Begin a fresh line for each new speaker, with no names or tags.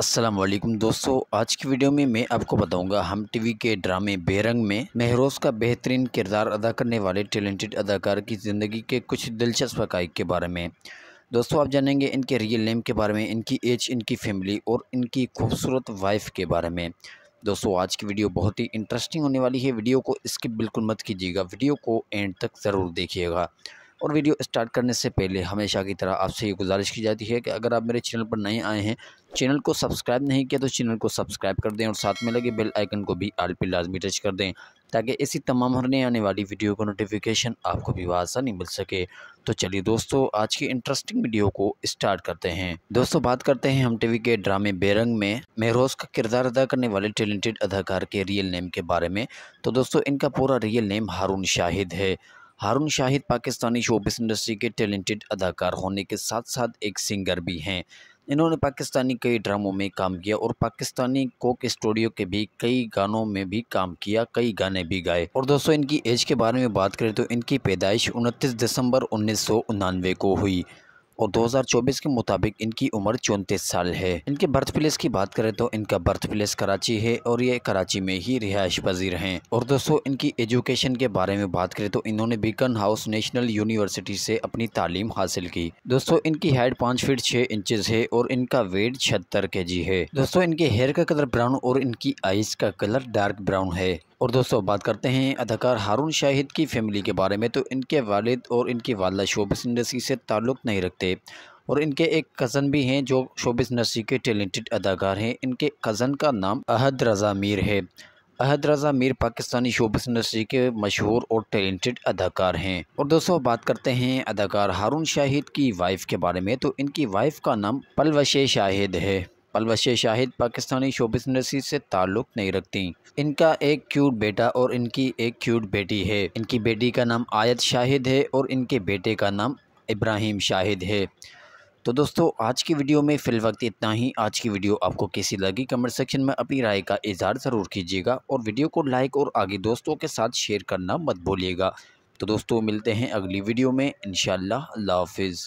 अस्सलाम वालेकुम दोस्तों आज की वीडियो में मैं आपको बताऊंगा हम टीवी के ड्रामे बेरंग में महरोज का बेहतरीन किरदार अदा करने वाले टैलेंटेड अदाकार की ज़िंदगी के कुछ दिलचस्प हकाइक के बारे में दोस्तों आप जानेंगे इनके रियल नेम के बारे में इनकी एज इनकी फैमिली और इनकी खूबसूरत वाइफ के बारे में दोस्तों आज की वीडियो बहुत ही इंटरेस्टिंग होने वाली है वीडियो को स्किप बिल्कुल मत कीजिएगा वीडियो को एंड तक ज़रूर देखिएगा और वीडियो स्टार्ट करने से पहले हमेशा की तरह आपसे ये गुजारिश की जाती है कि अगर आप मेरे चैनल पर नए आए हैं चैनल को सब्सक्राइब नहीं किया तो चैनल को सब्सक्राइब कर दें और साथ में लगे बेल आइकन को भी आल पे लाजमी टच कर दें ताकि इसी तमाम हरने आने वाली वीडियो का नोटिफिकेशन आपको भी आसानी मिल सके तो चलिए दोस्तों आज की इंटरेस्टिंग वीडियो को स्टार्ट करते हैं दोस्तों बात करते हैं हम टीवी के ड्रामे बेरंग में मेहरोज का किरदार अदा करने वाले टैलेंटेड अदाकार के रियल नेम के बारे में तो दोस्तों इनका पूरा रियल नेम हारून शाहिद है हारून शाहिद पाकिस्तानी शोबिस इंडस्ट्री के टैलेंटेड अदाकार होने के साथ साथ एक सिंगर भी हैं इन्होंने पाकिस्तानी कई ड्रामों में काम किया और पाकिस्तानी कोक स्टूडियो के भी कई गानों में भी काम किया कई गाने भी गाए और दोस्तों इनकी एज के बारे में बात करें तो इनकी पैदाइश उनतीस दिसंबर उन्नीस को हुई और 2024 के मुताबिक इनकी उम्र चौंतीस साल है इनके बर्थ प्लेस की बात करें तो इनका बर्थ प्लेस कराची है और ये कराची में ही रिहायश पजीर हैं और दोस्तों इनकी एजुकेशन के बारे में बात करें तो इन्होंने बीकन हाउस नेशनल यूनिवर्सिटी से अपनी तालीम हासिल की दोस्तों इनकी हाइट पाँच फीट छः इंचज है और इनका वेट छहत्तर के है दोस्तों इनके हेयर का कलर ब्राउन और इनकी आइस का कलर डार्क ब्राउन है और दोस्तों बात करते हैं अदाकार हारून शाहिद की फैमिली के बारे में तो इनके वालिद और इनकी वालदा शोबिस इंडस्ट्री से ताल्लुक़ नहीं रखते और इनके एक कज़न भी हैं जो शोबिस इंडस्ट्री के टैलेंटेड अदाकार हैं इनके कज़न का नाम अहद रज़ा मीर है अहद रज़ा मीर पाकिस्तानी शोबिस इंडस्ट्री के मशहूर और टैलेंटेड अदाकार हैं और दोस्तों बात करते हैं अदाकार हारून शाहिद की वाइफ़ के बारे में तो इनकी वाइफ़ का नाम पलवश शाहिद है अलवश शाहिद पाकिस्तानी शोबिस इंडस्ट्री से ताल्लुक़ नहीं रखती इनका एक क्यूट बेटा और इनकी एक क्यूट बेटी है इनकी बेटी का नाम आयत शाहिद है और इनके बेटे का नाम इब्राहिम शाहिद है तो दोस्तों आज की वीडियो में फ़िल वक्त इतना ही आज की वीडियो आपको कैसी लगी कमेंट सेक्शन में अपनी राय का इजहार ज़रूर कीजिएगा और वीडियो को लाइक और आगे दोस्तों के साथ शेयर करना मत भूलिएगा तो दोस्तों मिलते हैं अगली वीडियो में इन अल्लाह हाफिज़